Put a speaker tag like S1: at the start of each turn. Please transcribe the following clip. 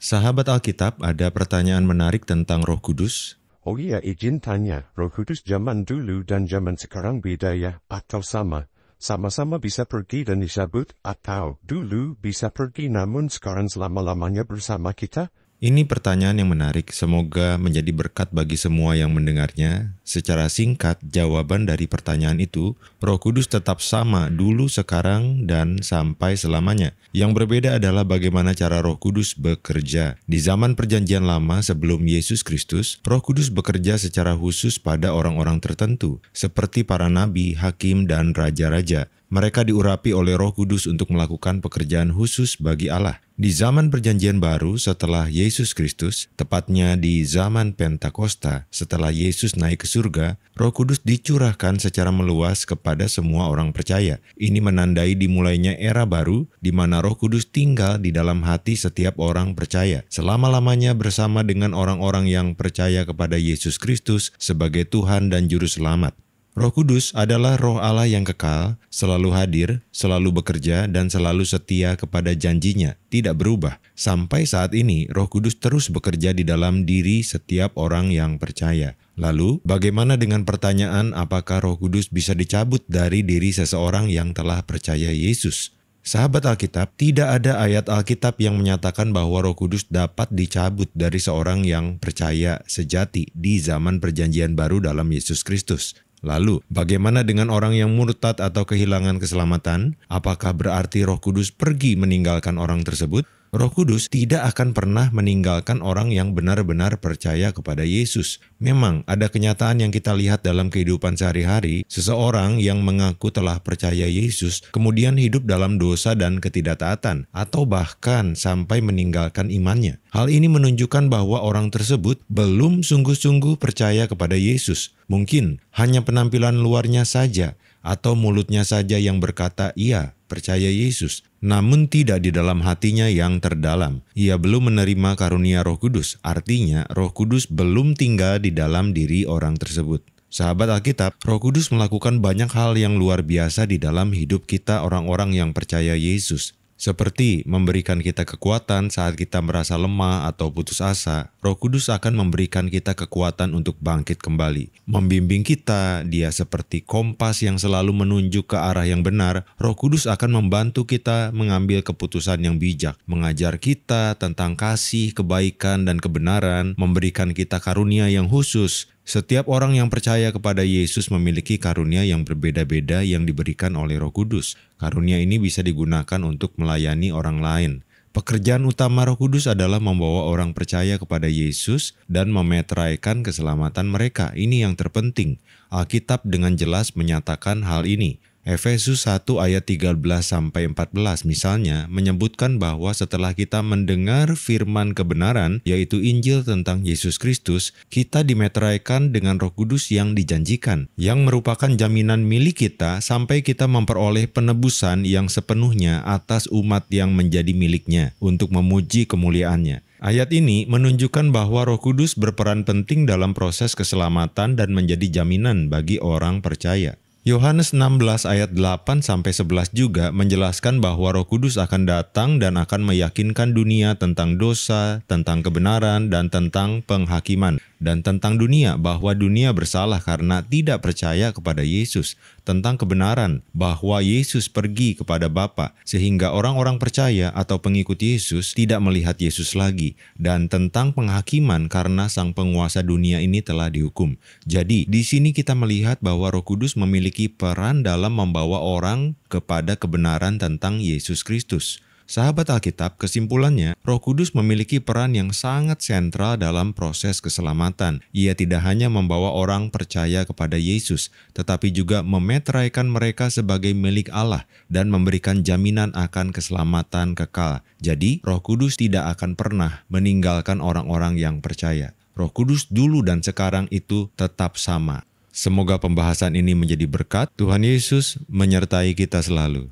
S1: Sahabat Alkitab, ada pertanyaan menarik tentang Roh Kudus? Oh iya, izin tanya. Roh Kudus zaman dulu dan zaman sekarang beda ya, atau sama? Sama-sama bisa pergi dan disabut, atau dulu bisa pergi namun sekarang selama-lamanya bersama kita? Ini pertanyaan yang menarik, semoga menjadi berkat bagi semua yang mendengarnya. Secara singkat, jawaban dari pertanyaan itu, Roh Kudus tetap sama dulu, sekarang, dan sampai selamanya. Yang berbeda adalah bagaimana cara Roh Kudus bekerja. Di zaman Perjanjian Lama sebelum Yesus Kristus, Roh Kudus bekerja secara khusus pada orang-orang tertentu, seperti para nabi, hakim, dan raja-raja mereka diurapi oleh Roh Kudus untuk melakukan pekerjaan khusus bagi Allah. Di zaman Perjanjian Baru setelah Yesus Kristus, tepatnya di zaman Pentakosta, setelah Yesus naik ke surga, Roh Kudus dicurahkan secara meluas kepada semua orang percaya. Ini menandai dimulainya era baru di mana Roh Kudus tinggal di dalam hati setiap orang percaya, selama-lamanya bersama dengan orang-orang yang percaya kepada Yesus Kristus sebagai Tuhan dan juru selamat. Roh Kudus adalah roh Allah yang kekal, selalu hadir, selalu bekerja, dan selalu setia kepada janjinya, tidak berubah. Sampai saat ini, roh kudus terus bekerja di dalam diri setiap orang yang percaya. Lalu, bagaimana dengan pertanyaan apakah roh kudus bisa dicabut dari diri seseorang yang telah percaya Yesus? Sahabat Alkitab, tidak ada ayat Alkitab yang menyatakan bahwa Roh Kudus dapat dicabut dari seorang yang percaya sejati di zaman Perjanjian Baru dalam Yesus Kristus. Lalu, bagaimana dengan orang yang murtad atau kehilangan keselamatan? Apakah berarti Roh Kudus pergi meninggalkan orang tersebut? Roh Kudus tidak akan pernah meninggalkan orang yang benar-benar percaya kepada Yesus. Memang ada kenyataan yang kita lihat dalam kehidupan sehari-hari, seseorang yang mengaku telah percaya Yesus kemudian hidup dalam dosa dan ketidaktaatan atau bahkan sampai meninggalkan imannya. Hal ini menunjukkan bahwa orang tersebut belum sungguh-sungguh percaya kepada Yesus. Mungkin hanya penampilan luarnya saja atau mulutnya saja yang berkata iya percaya Yesus, namun tidak di dalam hatinya yang terdalam. Ia belum menerima karunia Roh Kudus, artinya Roh Kudus belum tinggal di dalam diri orang tersebut. Sahabat Alkitab, Roh Kudus melakukan banyak hal yang luar biasa di dalam hidup kita, orang-orang yang percaya Yesus. Seperti memberikan kita kekuatan saat kita merasa lemah atau putus asa, Roh Kudus akan memberikan kita kekuatan untuk bangkit kembali. Membimbing kita, Dia seperti kompas yang selalu menunjuk ke arah yang benar. Roh Kudus akan membantu kita mengambil keputusan yang bijak, mengajar kita tentang kasih, kebaikan, dan kebenaran, memberikan kita karunia yang khusus, setiap orang yang percaya kepada Yesus memiliki karunia yang berbeda-beda yang diberikan oleh Roh Kudus. Karunia ini bisa digunakan untuk melayani orang lain. Pekerjaan utama Roh Kudus adalah membawa orang percaya kepada Yesus dan memeteraikan keselamatan mereka. Ini yang terpenting. Alkitab dengan jelas menyatakan hal ini. Efesus 1 ayat 13 sampai 14 misalnya menyebutkan bahwa setelah kita mendengar firman kebenaran yaitu Injil tentang Yesus Kristus, kita dimeteraikan dengan Roh Kudus yang dijanjikan yang merupakan jaminan milik kita sampai kita memperoleh penebusan yang sepenuhnya atas umat yang menjadi miliknya untuk memuji kemuliaannya. Ayat ini menunjukkan bahwa Roh Kudus berperan penting dalam proses keselamatan dan menjadi jaminan bagi orang percaya. Yohanes 16 ayat 8 sampai 11 juga menjelaskan bahwa Roh Kudus akan datang dan akan meyakinkan dunia tentang dosa, tentang kebenaran dan tentang penghakiman dan tentang dunia bahwa dunia bersalah karena tidak percaya kepada Yesus, tentang kebenaran bahwa Yesus pergi kepada Bapa sehingga orang-orang percaya atau pengikut Yesus tidak melihat Yesus lagi dan tentang penghakiman karena sang penguasa dunia ini telah dihukum. Jadi, di sini kita melihat bahwa Roh Kudus memiliki peran dalam membawa orang kepada kebenaran tentang Yesus Kristus. Sahabat Alkitab, kesimpulannya, Roh Kudus memiliki peran yang sangat sentral dalam proses keselamatan. Ia tidak hanya membawa orang percaya kepada Yesus, tetapi juga memeteraikan mereka sebagai milik Allah dan memberikan jaminan akan keselamatan kekal. Jadi, Roh Kudus tidak akan pernah meninggalkan orang-orang yang percaya. Roh Kudus dulu dan sekarang itu tetap sama. Semoga pembahasan ini menjadi berkat. Tuhan Yesus menyertai kita selalu.